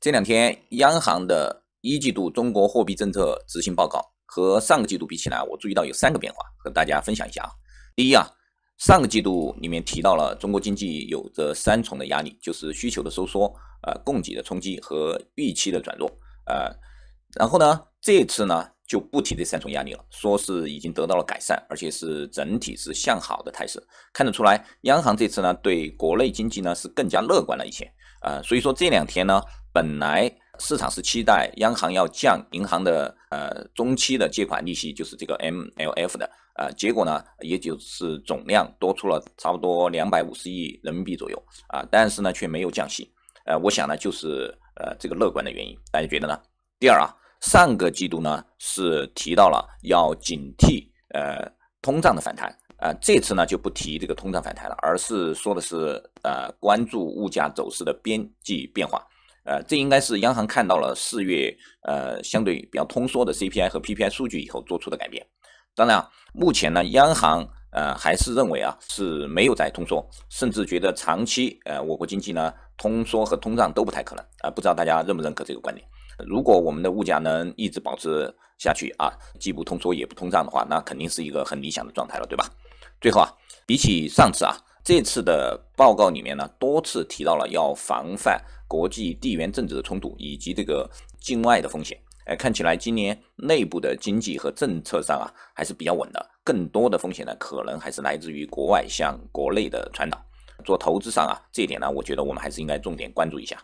这两天央行的一季度中国货币政策执行报告和上个季度比起来，我注意到有三个变化，和大家分享一下啊。第一啊，上个季度里面提到了中国经济有着三重的压力，就是需求的收缩、呃供给的冲击和预期的转弱，呃，然后呢，这次呢。就不提这三种压力了，说是已经得到了改善，而且是整体是向好的态势，看得出来，央行这次呢对国内经济呢是更加乐观了一些，啊，所以说这两天呢，本来市场是期待央行要降银行的呃中期的借款利息，就是这个 MLF 的，呃，结果呢也就是总量多出了差不多两百五十亿人民币左右，啊，但是呢却没有降息，呃，我想呢就是呃这个乐观的原因，大家觉得呢？第二啊。上个季度呢是提到了要警惕呃通胀的反弹，呃这次呢就不提这个通胀反弹了，而是说的是呃关注物价走势的边际变化，呃这应该是央行看到了四月呃相对比较通缩的 CPI 和 PPI 数据以后做出的改变。当然，啊，目前呢央行呃还是认为啊是没有在通缩，甚至觉得长期呃我国经济呢通缩和通胀都不太可能啊，不知道大家认不认可这个观点。如果我们的物价能一直保持下去啊，既不通缩也不通胀的话，那肯定是一个很理想的状态了，对吧？最后啊，比起上次啊，这次的报告里面呢，多次提到了要防范国际地缘政治的冲突以及这个境外的风险。哎，看起来今年内部的经济和政策上啊还是比较稳的，更多的风险呢，可能还是来自于国外向国内的传导。做投资上啊，这一点呢，我觉得我们还是应该重点关注一下。